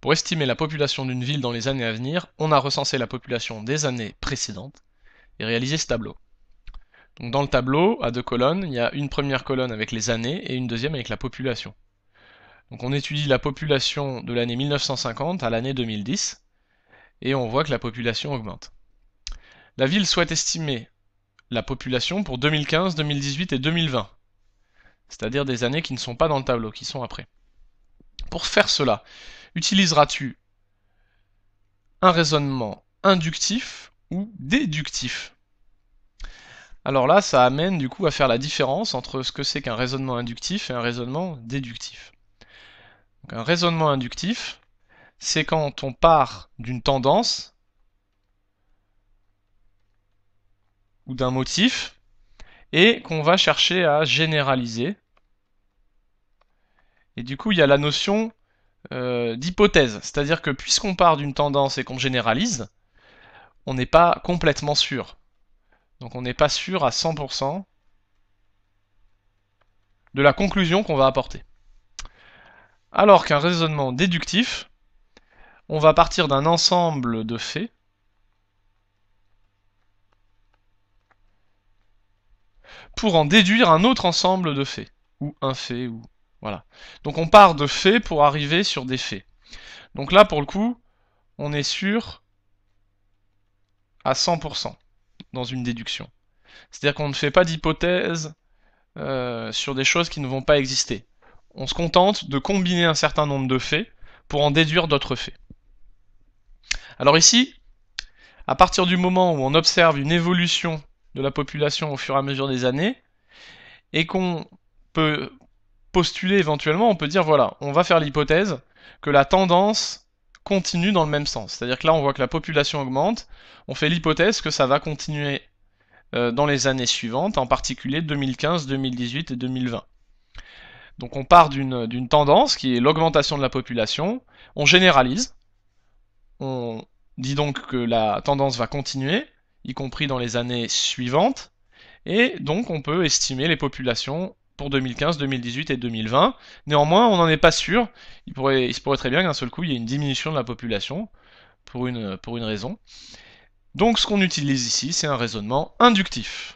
Pour estimer la population d'une ville dans les années à venir, on a recensé la population des années précédentes et réalisé ce tableau. dans le tableau, à deux colonnes, il y a une première colonne avec les années et une deuxième avec la population. Donc on étudie la population de l'année 1950 à l'année 2010 et on voit que la population augmente. La ville souhaite estimer la population pour 2015, 2018 et 2020, c'est-à-dire des années qui ne sont pas dans le tableau, qui sont après. Pour faire cela, utiliseras-tu un raisonnement inductif ou déductif Alors là, ça amène du coup à faire la différence entre ce que c'est qu'un raisonnement inductif et un raisonnement déductif. un raisonnement inductif, c'est quand on part d'une tendance ou d'un motif et qu'on va chercher à généraliser. Et du coup, il y a la notion euh, d'hypothèse. C'est-à-dire que puisqu'on part d'une tendance et qu'on généralise, on n'est pas complètement sûr. Donc on n'est pas sûr à 100% de la conclusion qu'on va apporter. Alors qu'un raisonnement déductif, on va partir d'un ensemble de faits pour en déduire un autre ensemble de faits, ou un fait, ou voilà. Donc on part de faits pour arriver sur des faits. Donc là, pour le coup, on est sûr à 100% dans une déduction. C'est-à-dire qu'on ne fait pas d'hypothèse euh, sur des choses qui ne vont pas exister. On se contente de combiner un certain nombre de faits pour en déduire d'autres faits. Alors ici, à partir du moment où on observe une évolution de la population au fur et à mesure des années, et qu'on peut postuler éventuellement, on peut dire voilà, on va faire l'hypothèse que la tendance continue dans le même sens. C'est-à-dire que là, on voit que la population augmente, on fait l'hypothèse que ça va continuer euh, dans les années suivantes, en particulier 2015, 2018 et 2020. Donc on part d'une tendance qui est l'augmentation de la population, on généralise, on dit donc que la tendance va continuer, y compris dans les années suivantes, et donc on peut estimer les populations pour 2015, 2018 et 2020. Néanmoins, on n'en est pas sûr. Il, pourrait, se pourrait très bien qu'un seul coup, il y ait une diminution de la population pour une raison. Donc ce qu'on utilise ici, c'est un raisonnement inductif.